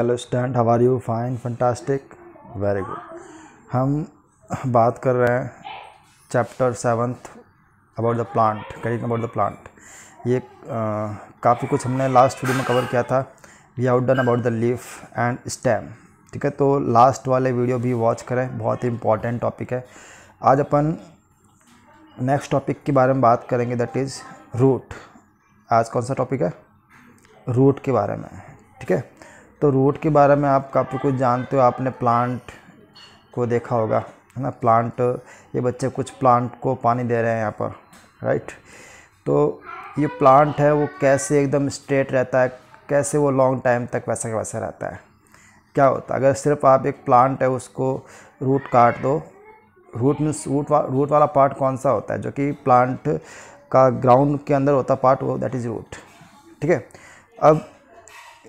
hello students how are you fine fantastic very good हम बात कर रहे हैं chapter seventh about the plant caring about the plant ये काफ़ी कुछ हमने लास्ट वीडियो में कवर किया था we out done about the leaf and stem ठीक है तो लास्ट वाले वीडियो भी वॉच करें बहुत ही इंपॉर्टेंट टॉपिक है आज अपन नेक्स्ट टॉपिक के बारे में बात करेंगे दैट इज़ रूट आज कौन सा टॉपिक है रूट के बारे में ठीक है तो रूट के बारे में आप काफ़ी कुछ जानते हो आपने प्लांट को देखा होगा है ना प्लांट ये बच्चे कुछ प्लांट को पानी दे रहे हैं यहाँ पर राइट तो ये प्लांट है वो कैसे एकदम स्ट्रेट रहता है कैसे वो लॉन्ग टाइम तक वैसा का वैसा रहता है क्या होता है अगर सिर्फ आप एक प्लांट है उसको रूट काट दो रूट मीन्स रूट वा, रूट वाला पार्ट कौन सा होता है जो कि प्लांट का ग्राउंड के अंदर होता पार्ट वो दैट इज़ रूट ठीक है अब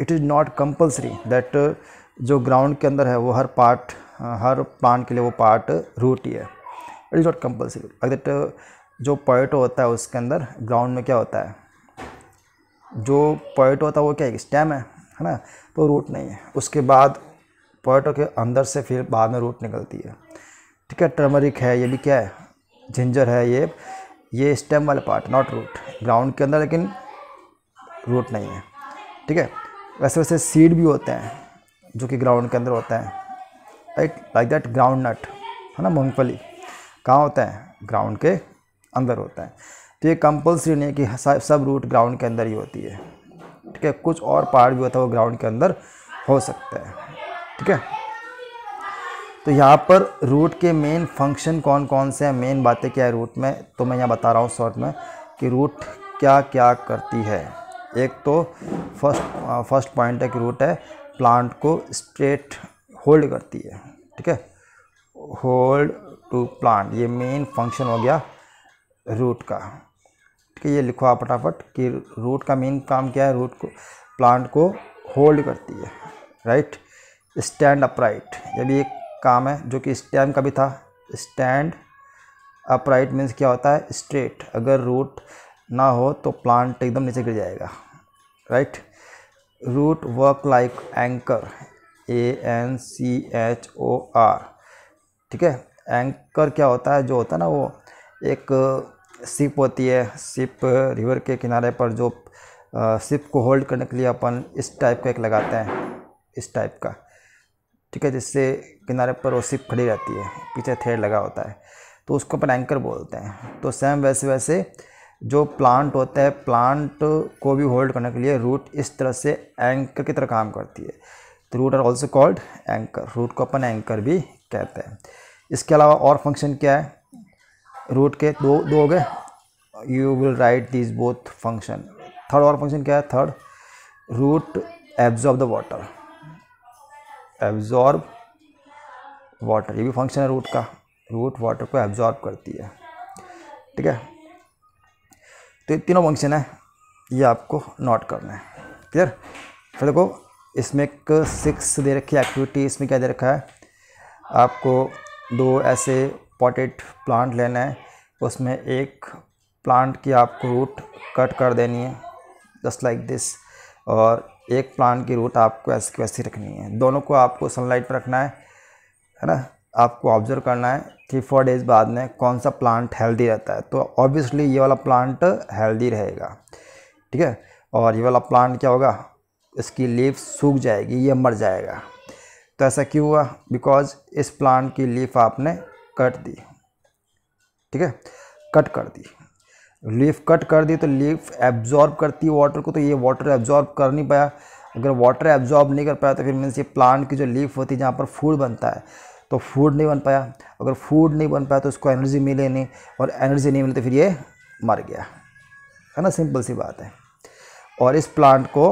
it is not compulsory that जो ग्राउंड के अंदर है वो हर पार्ट uh, हर प्लांट के लिए वो पार्ट रूट ही है it is not compulsory that जो पॉइंट होता है उसके अंदर ग्राउंड में क्या होता है जो पॉइंट होता है वो क्या है स्टेम है है ना तो रूट नहीं है उसके बाद पॉइंटों के अंदर से फिर बाद में रूट निकलती है ठीक है टर्मरिक है ये भी क्या है जिंजर है ये ये स्टेम वाला पार्ट नॉट रूट ग्राउंड के अंदर लेकिन रूट नहीं है ठीक है वैसे वैसे सीड भी होते हैं जो कि ग्राउंड के अंदर होते हैं right like that groundnut है ना मूंगफली कहाँ होता है ग्राउंड के अंदर होता है तो ये कंपलसरी नहीं है कि सब रूट ग्राउंड के अंदर ही होती है ठीक है कुछ और पार्ट भी होता है वो ग्राउंड के अंदर हो सकता है ठीक है तो यहाँ पर रूट के मेन फंक्शन कौन कौन से हैं मेन बातें क्या है रूट में तो मैं यहाँ बता रहा हूँ शॉर्ट में कि रूट क्या क्या करती है एक तो फर्स्ट फर्स्ट पॉइंट है कि रूट है प्लांट को स्ट्रेट होल्ड करती है ठीक है होल्ड टू प्लांट ये मेन फंक्शन हो गया रूट का ठीक है ये लिखो आप फटाफट कि रूट का मेन काम क्या है रूट को प्लांट को होल्ड करती है राइट स्टैंड अपराइट ये भी एक काम है जो कि स्टैम का भी था स्टैंड अपराइट मीन्स क्या होता है स्ट्रेट अगर रूट ना हो तो प्लांट एकदम नीचे गिर जाएगा right root work like anchor A N C H O R ठीक है एंकर क्या होता है जो होता है ना वो एक सिप होती है सिप रिवर के किनारे पर जो सिप को होल्ड करने के लिए अपन इस टाइप का एक लगाते हैं इस टाइप का ठीक है जिससे किनारे पर वो सिप खड़ी रहती है पीछे थेड़ लगा होता है तो उसको अपन एंकर बोलते हैं तो सेम वैसे वैसे जो प्लांट होता है प्लांट को भी होल्ड करने के लिए रूट इस तरह से एंकर की तरह काम करती है तो root are also called anchor root को अपन एंकर भी कहते हैं इसके अलावा और फंक्शन क्या है रूट के दो दो हो गए you will write this both function third और फंक्शन क्या है third root absorb the water absorb water ये भी फंक्शन है रूट का रूट वाटर को एब्जॉर्ब करती है ठीक है तो ये तीनों फंक्शन है ये आपको नोट करना है क्लियर फिर देखो इसमें एक सिक्स दे रखी है एक्टिविटी इसमें क्या दे रखा है आपको दो ऐसे पॉटेड प्लांट लेना है उसमें एक प्लांट की आपको रूट कट कर देनी है जस्ट लाइक दिस और एक प्लांट की रूट आपको ऐसी वैसी रखनी है दोनों को आपको सनलाइट पर रखना है है ना आपको ऑब्जर्व करना है थ्री फोर डेज बाद में कौन सा प्लांट हेल्दी रहता है तो ऑब्वियसली ये वाला प्लांट हेल्दी रहेगा ठीक है और ये वाला प्लांट क्या होगा इसकी लीफ सूख जाएगी ये मर जाएगा तो ऐसा क्यों हुआ बिकॉज इस प्लांट की लीफ आपने कट दी ठीक है कट कर दी लीफ कट कर दी तो लीफ एब्जॉर्ब करती है वाटर को तो ये वाटर एब्जॉर्ब कर नहीं पाया अगर वाटर एब्जॉर्ब नहीं कर पाया तो फिर मीन्स ये प्लांट की जो लीफ होती है जहाँ पर फूड बनता है तो फूड नहीं बन पाया अगर फूड नहीं बन पाया तो उसको एनर्जी मिले नहीं और एनर्जी नहीं मिले तो फिर ये मर गया है ना सिंपल सी बात है और इस प्लांट को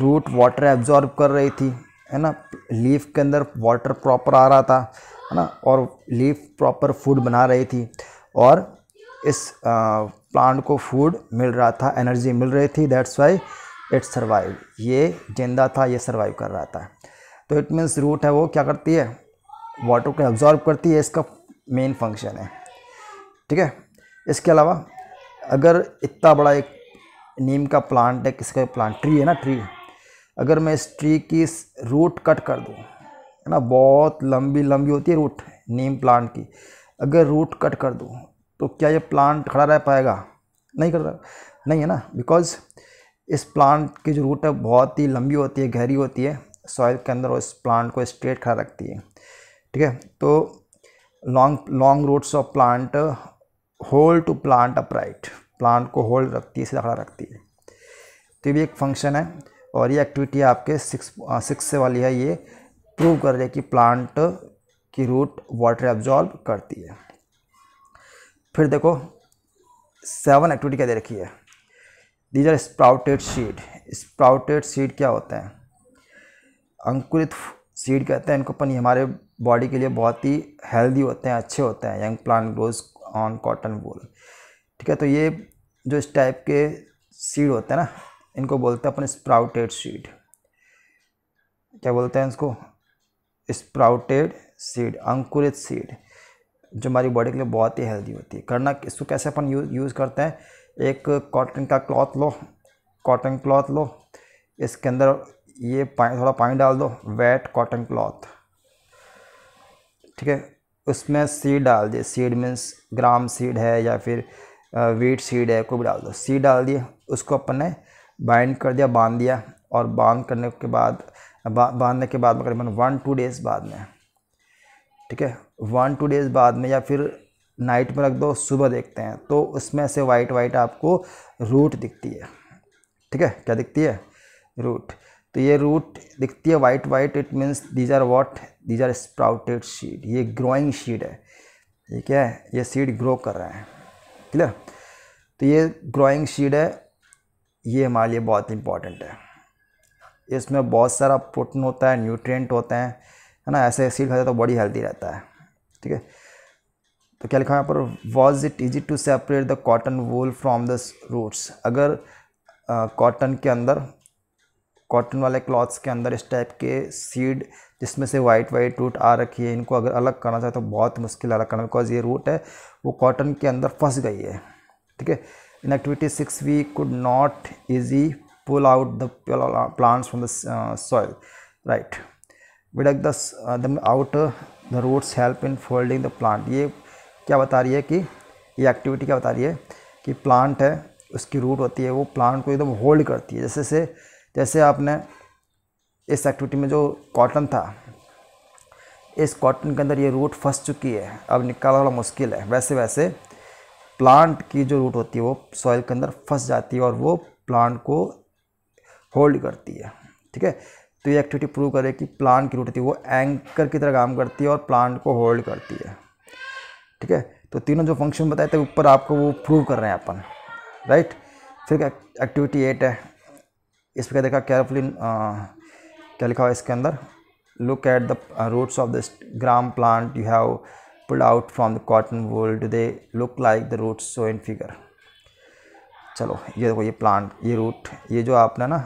रूट वाटर एब्जॉर्ब कर रही थी है ना लीफ के अंदर वाटर प्रॉपर आ रहा था है ना और लीफ प्रॉपर फूड बना रही थी और इस आ, प्लांट को फूड मिल रहा था एनर्जी मिल रही थी दैट्स वाई इट सर्वाइव ये जिंदा था ये सर्वाइव कर रहा था तो इट मीन्स रूट है वो क्या करती है वाटर को एब्जॉर्ब करती है इसका मेन फंक्शन है ठीक है इसके अलावा अगर इतना बड़ा एक नीम का प्लांट है किसका प्लांट ट्री है ना ट्री अगर मैं इस ट्री की इस रूट कट कर दूँ है ना बहुत लंबी लंबी होती है रूट नीम प्लांट की अगर रूट कट कर दूँ तो क्या ये प्लांट खड़ा रह पाएगा नहीं कर रहा नहीं है ना बिकॉज़ इस प्लांट की जो रूट है बहुत ही लंबी होती है गहरी होती है सॉइल के अंदर वो इस प्लांट को स्ट्रेट खड़ा रखती है ठीक है तो long long roots of plant hold to plant upright plant को होल्ड रखती है सीधा खड़ा रखती है तो ये भी एक फंक्शन है और ये एक्टिविटी आपके सिक्स सिक्स uh, से वाली है ये प्रूव कर रही है कि प्लांट की रूट वाटर एब्जॉर्ब करती है फिर देखो सेवन एक्टिविटी क्या दे रखी है these are sprouted seed sprouted seed क्या होते हैं अंकुरित सीड कहते हैं इनको अपन हमारे बॉडी के लिए बहुत ही हेल्दी होते हैं अच्छे होते हैं young plant grows on cotton wool ठीक है तो ये जो इस टाइप के सीड होते हैं ना इनको बोलते हैं अपने स्प्राउटेड सीड क्या बोलते हैं इसको स्प्राउटेड सीड अंकुरित सीड जो हमारी बॉडी के लिए बहुत ही हेल्दी होती है करना इसको कैसे अपन यूज यूज़ करते हैं एक कॉटन का क्लॉथ लो कॉटन क्लॉथ लो इसके अंदर ये पानी थोड़ा पानी डाल दो वेट कॉटन क्लॉथ ठीक है उसमें सीड डाल दिए सीड मीन्स ग्राम सीड है या फिर वीट सीड है कोई भी डाल दो सीड डाल दिए उसको अपन ने बाइंड कर दिया बांध दिया और बांध करने के बाद बांधने के बाद तकरीबन वन टू डेज़ बाद में ठीक है वन टू डेज़ बाद में या फिर नाइट में रख दो सुबह देखते हैं तो उसमें से वाइट वाइट आपको रूट दिखती है ठीक है क्या दिखती है रूट तो ये रूट दिखती है white white it means these are what these are sprouted seed ये ग्रोइंग सीड है ये क्या है ये सीड ग्रो कर रहे हैं क्लियर तो ये ग्रोइंग सीड है ये हमारे लिए बहुत इंपॉर्टेंट है इसमें बहुत सारा प्रोटीन होता है न्यूट्रिएंट होते हैं है ना ऐसे सीड खाते तो बॉडी हेल्दी रहता है ठीक है तो क्या लिखा है यहाँ पर was it easy to separate the cotton wool from the roots अगर कॉटन के अंदर कॉटन वाले क्लॉथ्स के अंदर इस टाइप के सीड जिसमें से वाइट वाइट रूट आ रखी है इनको अगर अलग करना चाहे तो बहुत मुश्किल अलग करना बिकॉज ये रूट है वो कॉटन के अंदर फंस गई है ठीक है in activity six we could not easy pull out the plants from the soil right right विडक the uh, the outer uh, the roots help ये क्या बता रही है कि ये एक्टिविटी क्या बता रही है कि प्लांट है उसकी रूट होती है वो प्लांट को एकदम होल्ड करती है जैसे से जैसे आपने इस एक्टिविटी में जो कॉटन था इस कॉटन के अंदर ये रूट फंस चुकी है अब निकालना थोड़ा मुश्किल है वैसे वैसे प्लांट की जो रूट होती है वो सॉइल के अंदर फंस जाती है और वो प्लांट को होल्ड करती है ठीक है तो ये एक्टिविटी प्रूव करे कि प्लांट की रूट होती है वो एंकर की तरह काम करती है और प्लांट को होल्ड करती है ठीक है तो तीनों जो फंक्शन बताए थे ऊपर आपको वो प्रूव कर रहे हैं अपन राइट फिर एक्टिविटी एट है इस पर क्या देखा केयरफुली क्या लिखा हुआ इसके अंदर look at the roots of the gram plant you have pulled out from the cotton wool do they look like the roots so in figure चलो ये देखो ये प्लांट ये रूट ये जो आपने ना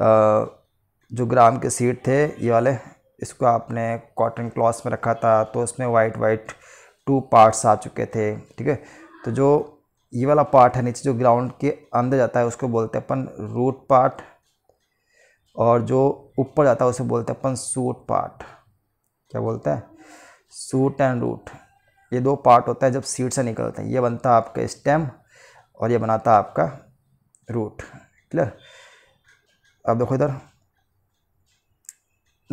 जो ग्राम के सीड थे ये वाले इसको आपने कॉटन क्लॉथ में रखा था तो उसमें वाइट वाइट टू पार्ट्स आ चुके थे ठीक है तो जो ये वाला पार्ट है नीचे जो ग्राउंड के अंदर जाता है उसको बोलते हैं अपन रूट पार्ट और जो ऊपर जाता है उसे बोलते हैं अपन सूट पार्ट क्या बोलते हैं सूट एंड रूट ये दो पार्ट होता है जब सीड से निकलते हैं ये बनता है आपका स्टेम और ये बनाता है आपका रूट क्लियर अब देखो इधर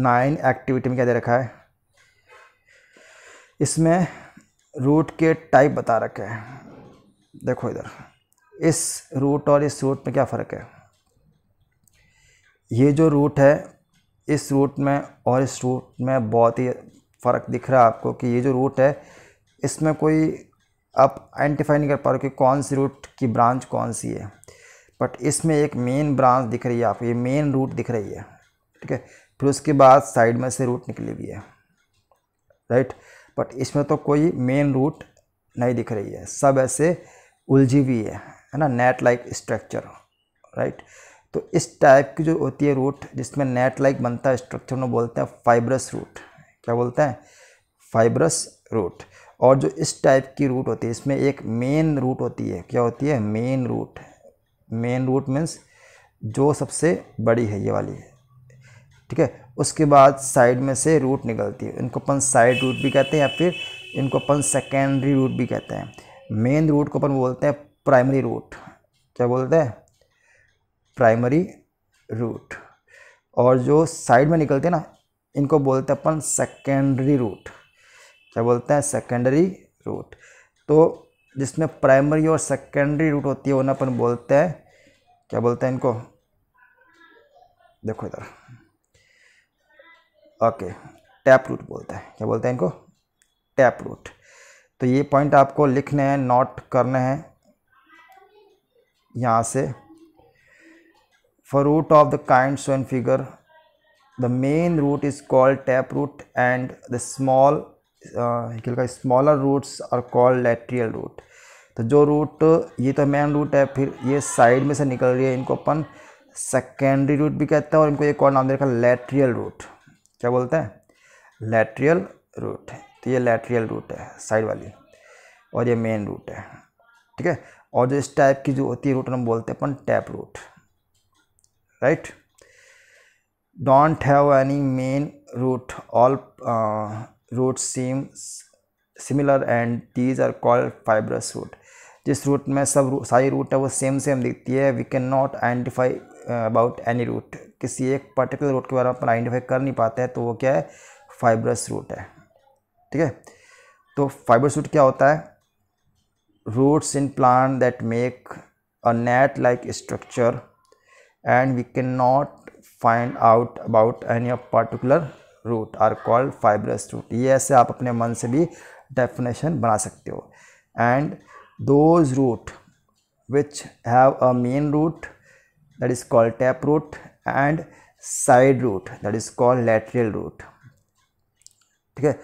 नाइन एक्टिविटी में क्या दे रखा है इसमें रूट के टाइप बता रखे हैं देखो इधर इस रूट और इस रूट में क्या फ़र्क है ये जो रूट है इस रूट में और इस रूट में बहुत ही फ़र्क दिख रहा है आपको कि ये जो रूट है इसमें कोई आप आइडेंटिफाई नहीं कर पा रहे कि कौन सी रूट की ब्रांच कौन सी है बट इसमें एक मेन ब्रांच दिख रही है आपको ये मेन रूट दिख रही है ठीक है फिर उसके बाद साइड में से रूट निकली हुई है राइट बट इसमें तो कोई मेन रूट नहीं दिख रही है सब ऐसे उलझी हुई है है ना नेट लाइक स्ट्रक्चर राइट तो इस टाइप की जो होती है रूट जिसमें नेट लाइक बनता है स्ट्रक्चर में बोलते हैं फाइब्रस रूट क्या बोलते हैं फाइब्रस रूट और जो इस टाइप की रूट होती है इसमें एक मेन रूट होती है क्या होती है main root main root means जो सबसे बड़ी है ये वाली है ठीक है उसके बाद साइड में से रूट निकलती है इनको अपन साइड रूट भी कहते हैं या फिर इनको अपन सेकेंडरी रूट भी कहते हैं मेन रूट को अपन बोलते हैं प्राइमरी रूट क्या बोलते हैं प्राइमरी रूट और जो साइड में निकलते हैं ना इनको बोलते हैं अपन सेकेंडरी रूट क्या बोलते हैं सेकेंडरी रूट तो जिसमें प्राइमरी और सेकेंडरी रूट होती है उन्हें अपन बोलते हैं क्या बोलते हैं इनको देखो इधर ओके टैप रूट बोलते हैं क्या बोलते हैं इनको टैप रूट तो ये पॉइंट आपको लिखने हैं नोट करने हैं यहाँ से For root of the kind shown figure, the main root is called taproot and the small का स्मॉलर रूट्स और कॉल्ड लेट्रियल रूट तो जो रूट ये तो मेन रूट है फिर ये साइड में से निकल रही है इनको अपन सेकेंडरी रूट भी कहते हैं और इनको एक और नाम दे रखा लेट्रियल रूट क्या बोलते हैं लेट्रियल रूट तो ये लेट्रियल रूट है साइड वाली और ये मेन रूट है ठीक है और जो इस टाइप की जो होती है रूट हम बोलते हैं अपन tap root right don't have any main root all uh, seem seem similar and these are called fibrous जिस रूट में सब रू, सारी रूट है वो सेम सेम दिखती है we can not identify about any root किसी एक पर्टिकुलर रूट के बारे में अपन आइडेंटिफाई कर नहीं पाते हैं तो वो क्या है फाइब्रस रूट है ठीक है तो फाइब्रस रूट क्या होता है roots in plant that make a net like structure and we cannot find out about any of particular root are called fibrous root ये ऐसे आप अपने मन से भी definition बना सकते हो and those root which have a main root that is called tap root and side root that is called lateral root ठीक है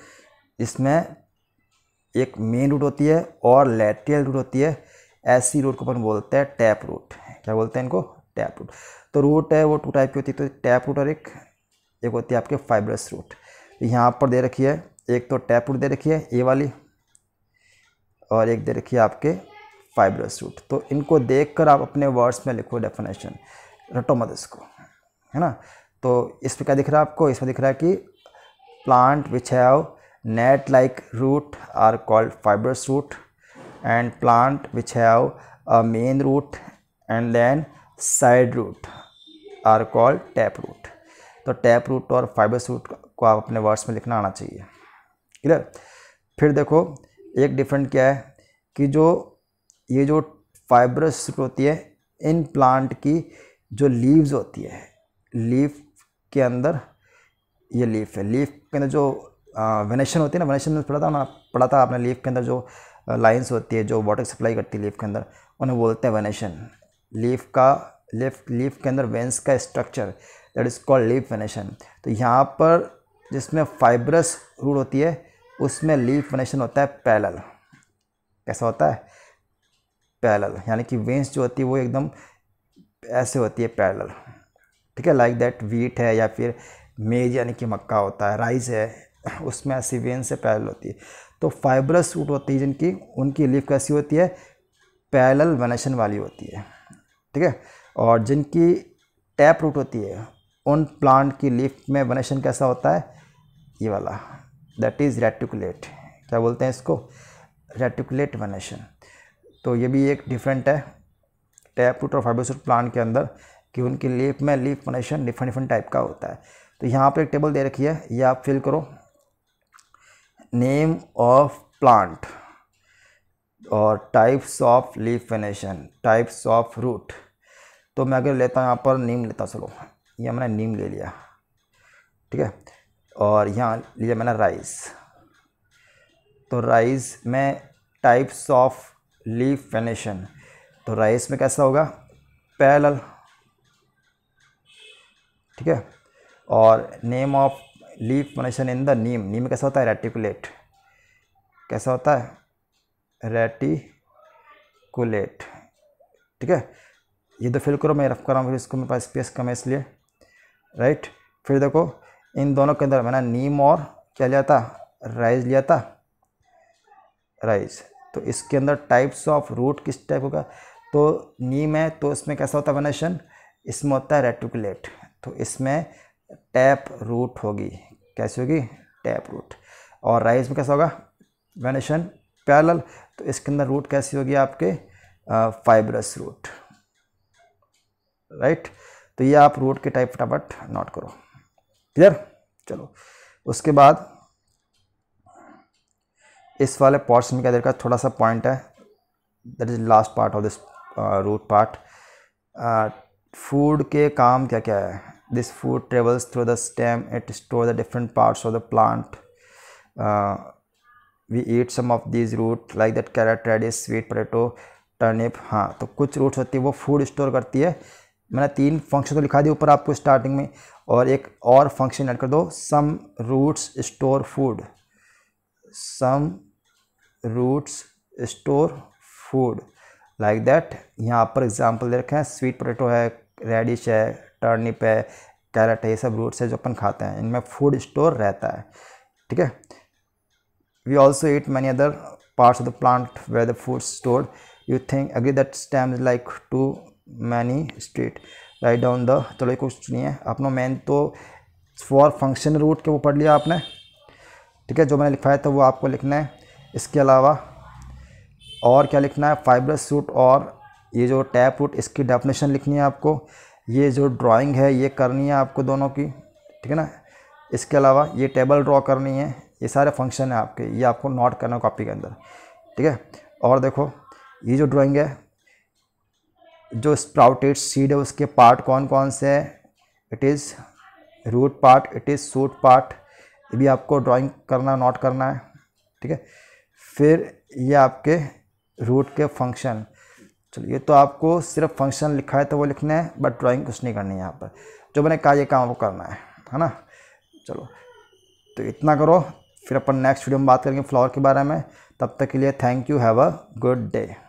इसमें एक main root होती है और lateral root होती है ऐसी root को अपन बोलते हैं tap root क्या बोलते हैं इनको टैप रूट तो रूट है वो टू टाइप की होती है तो टैप रूट और एक एक होती है आपके फाइब्रस रूट तो यहाँ पर दे रखी है एक तो टैप रूट दे रखी है ए वाली और एक दे रखी है आपके फाइब्रस रूट तो इनको देखकर आप अपने वर्ड्स में लिखो डेफिनेशन रटो मत इसको है ना तो इसमें क्या दिख रहा है आपको इसमें दिख रहा है कि plant which have net like root are called fibrous root and plant which have a main root and then side root are called tap root तो टैप रूट और फाइबस रूट को आप अपने वर्ड्स में लिखना आना चाहिए क्लियर फिर देखो एक डिफरेंट क्या है कि जो ये जो फाइब्रस रूट होती है इन प्लांट की जो लीव्स होती है लीफ के अंदर ये लीफ है लीफ के अंदर जो वेनेशन होती है ना वेनेशन में पढ़ा था ना पढ़ा था आपने लीफ के अंदर जो लाइंस होती है जो वाटर सप्लाई करती है लीफ के अंदर उन्हें बोलते हैं वेनेशन लीफ का लीफ लीफ के अंदर वेंस का structure that is called leaf venation तो यहाँ पर जिसमें फाइब्रस रूट होती है उसमें लीफ वेनेशन होता है पैलल कैसा होता है पैलल यानी कि वेंस जो होती है वो एकदम ऐसे होती है पैरल ठीक है लाइक दैट वीट है या फिर मेज यानी कि मक्का होता है राइस है उसमें ऐसी वेंस से पैरल होती है तो फाइब्रस रूट होती है जिनकी उनकी लीफ कैसी होती है पैलल वेनेशन वाली होती है ठीक है और जिनकी टैप रूट होती है उन प्लांट की लीफ में वनेशन कैसा होता है ये वाला दैट इज़ रेटिकुलेट क्या बोलते हैं इसको रेटिकुलेट वनेशन तो ये भी एक डिफरेंट है टैप रूट और फाइबोसूट प्लांट के अंदर कि उनकी लीफ में leaf venation different different type का होता है तो यहाँ पर एक टेबल दे रखी है ये आप फिल करो नेम ऑफ प्लांट और types of leaf venation types of root तो मैं अगर लेता यहाँ पर नीम लेता चलो ये मैंने नीम ले लिया ठीक है और यहाँ लिया मैंने राइस तो राइस में टाइप्स ऑफ लीफ फेनेशन तो राइस में कैसा होगा पैरल ठीक है और name of leaf venation in the neem neem में कैसा होता है रेटिकुलेट कैसा होता है रेटिकुलेट ठीक है ये तो फिल करो मैं रफ कर रहा हूँ फिर इसको मेरे पास स्पेस कम है इसलिए राइट फिर देखो इन दोनों के अंदर मैंने नीम और क्या लिया था राइज लिया था राइज तो इसके अंदर टाइप्स ऑफ रूट किस टाइप होगा तो नीम है तो इसमें कैसा होता है वनेशन इसमें होता है रेटिकुलेट तो इसमें टैप रूट होगी कैसी होगी टैप रूट और राइस में कैसा होगा वनेशन पैरल तो इसके अंदर रूट कैसी होगी आपके फाइब्रस uh, रूट राइट तो ये आप रूट के टाइप फटाफट नोट करो क्लियर चलो उसके बाद इस वाले पोर्शन में क्या देखा थोड़ा सा पॉइंट है that is last part of this root part food के काम क्या क्या है this food travels through the stem it store the different parts of the plant we eat some of this root like that carrot radish sweet potato turnip हाँ तो कुछ roots होती है वो फूड स्टोर करती है मैंने तीन फंक्शन तो लिखा दिए ऊपर आपको स्टार्टिंग में और एक और फंक्शन ऐड कर दो some roots store food some roots store food like that यहाँ पर एग्जांपल दे रखे हैं स्वीट पोटेटो है रेडिश है टर्निप है कैरेट है ये सब रूट्स है जो अपन खाते हैं इनमें फूड स्टोर रहता है ठीक है we also eat many other parts of the plant where the food store you think again that stem like to many state write down the चलो कुछ नहीं है अपना मैन तो फॉर फंक्शन रूट के वो पढ़ लिया आपने ठीक है जो मैंने लिखवाया था तो वो आपको लिखना है इसके अलावा और क्या लिखना है फाइब्रस रूट और ये जो टैप रूट इसकी डेफिनेशन लिखनी है आपको ये जो ड्राइंग है ये करनी है आपको दोनों की ठीक है ना इसके अलावा ये टेबल ड्रॉ करनी है ये सारे फंक्शन हैं आपके ये आपको नोट करना कॉपी के अंदर ठीक है और देखो ये जो ड्राइंग है जो स्प्राउटेड सीड है उसके पार्ट कौन कौन से हैं it is root part it is shoot part ये भी आपको ड्राइंग करना नोट करना है ठीक है फिर ये आपके रूट के फंक्शन चलो ये तो आपको सिर्फ फंक्शन लिखा है तो वो लिखना है बट ड्राइंग कुछ नहीं करनी है यहाँ पर जो मैंने कहा ये काम वो करना है है ना चलो तो इतना करो फिर अपन नेक्स्ट वीडियो में बात करेंगे फ्लावर के बारे में तब तक के लिए thank you have a good day